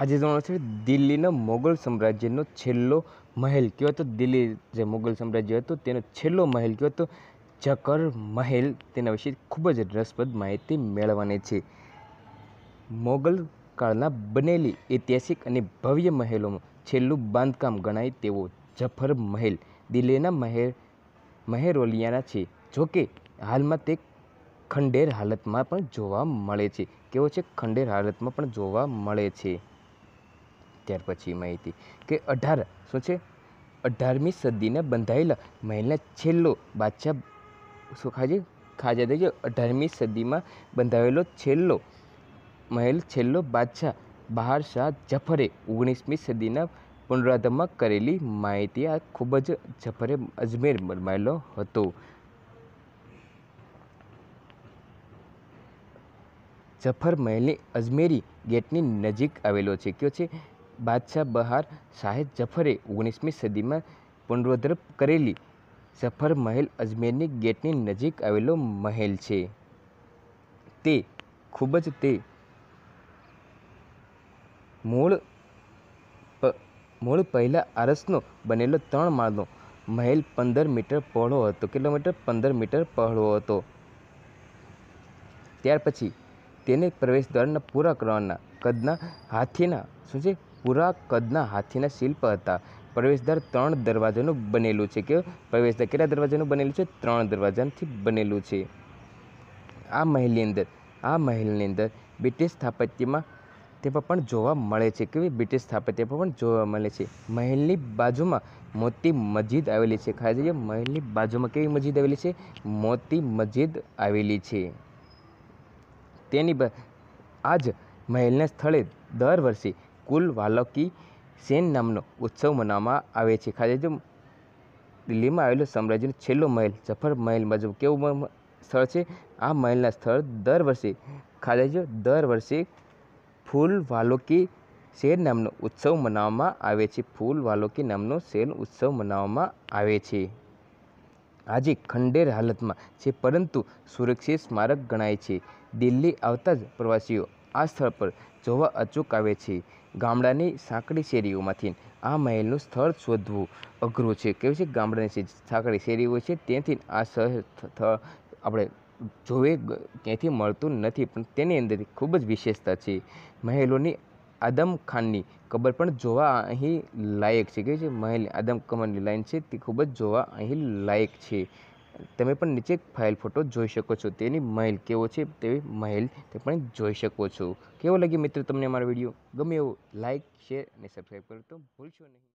આજે જાણો છે દિલ્હીના મોગલ સામ્રાજ્યનો છેલ્લો મહેલ કહેવાય તો દિલ્હી જે મોગલ સામ્રાજ્ય હતો તેનો છેલ્લો મહેલ કહેવાય તો જકર મહેલ તેના વિશે ખૂબ જ રસપ્રદ માહિતી મેળવવાની છે મોગલ કાળના બનેલી ઐતિહાસિક અને ભવ્ય મહેલોમાં છેલ્લું બાંધકામ ગણાય તેવો જફર મહેલ દિલ્હીના મહેર મહેરોલિયાના છે જોકે હાલમાં તે ખંડેર હાલતમાં પણ જોવા મળે છે કેવો છે ખંડેર હાલતમાં પણ જોવા મળે છે ત્યાર પછી માહિતી કે અઢાર શું છે અઢારમી સદીના બંધાયેલા મહેલના છેલ્લો બાદશાહ શું ખાજે ખાજા દેજો અઢારમી સદીમાં બંધાયેલો છેલ્લો મહેલ છેલ્લો બાદશાહ બહાર શાહ જફરે ઓગણીસમી સદીના પુનરાધમાં કરેલી માહિતી આ ખૂબ જ જફરે અજમેર બનાવેલો હતો જફર મહેલની અજમેરી ગેટની નજીક આવેલો છે કયો છે બાદશાહ બહાર શાહ જફરે ઓગણીસમી સદીમાં પુનરોદ્ધર કરેલી જફર મહેલ અજમેરની ગેટની નજીક આવેલો મહેલ છે તે ખૂબ જ તે મૂળ મૂળ પહેલાં આરસનો બનેલો ત્રણ માળનો મહેલ પંદર મીટર પહોળો હતો કિલોમીટર પંદર મીટર પહોળો હતો ત્યાર પછી તેને પ્રવેશદ્વારના પૂરા કરવાના કદના હાથીના શું છે પૂરા કદના હાથીના શિલ્પ હતા પ્રવેશદ્વાર ત્રણ દરવાજાનું બનેલું છે કે પ્રવેશદ્વાર કેટલા દરવાજાનું બનેલું છે ત્રણ દરવાજાથી બનેલું છે આ મહેલની અંદર આ મહેલની અંદર બ્રિટિશ સ્થાપત્યમાં તેમાં પણ જોવા મળે છે કે બ્રિટિશ સ્થાપત્ય પણ જોવા મળે છે મહેલની બાજુમાં મોતી મસ્જિદ આવેલી છે ખાસ જોઈએ મહેલની બાજુમાં કેવી મસ્જિદ આવેલી છે મોતી મસ્જિદ આવેલી છે તેની આ જ મહેલના સ્થળે દર વર્ષે કુલ વાલકી સેન નામનો ઉત્સવ મનાવવામાં આવે છે ખાલી જો દિલ્હીમાં આવેલો સામ્રાજ્યનો છેલ્લો મહેલ સફર મહેલ મુજબ કેવું સ્થળ છે આ મહેલના સ્થળ દર વર્ષે ખાલી જો દર વર્ષે ફૂલ વાલોકી શેર નામનો ઉત્સવ મનાવવામાં આવે છે ફૂલ વાલોકી નામનો શેર ઉત્સવ મનાવવામાં આવે છે આજે ખંડેર હાલતમાં છે પરંતુ સુરક્ષિત સ્મારક ગણાય છે દિલ્હી આવતા જ પ્રવાસીઓ આ સ્થળ પર જોવા અચૂક આવે છે ગામડાની સાંકડી શેરીઓમાંથી આ મહેલનું સ્થળ શોધવું અઘરું છે કેવું છે ગામડાની સાંકડી શેરીઓ છે તેથી આ સ્થળ આપણે જોવે ક્યાંથી મળતું નથી પણ તેની અંદર ખૂબ જ વિશેષતા છે મહેલોની આદમ ખાનની કબર પણ જોવા અહીં લાયક છે કે જે મહેલ આદમ કમરની લાઈન છે તે ખૂબ જ જોવા અહીં લાયક છે તમે પણ નીચે ફાઇલ ફોટો જોઈ શકો છો તેની મહેલ કેવો છે તે મહેલ તે પણ જોઈ શકો છો કેવો લાગ્યો મિત્ર તમને અમારો વિડીયો ગમે એવો લાઇક શેર અને સબસ્ક્રાઈબ કરો તો ભૂલશો નહીં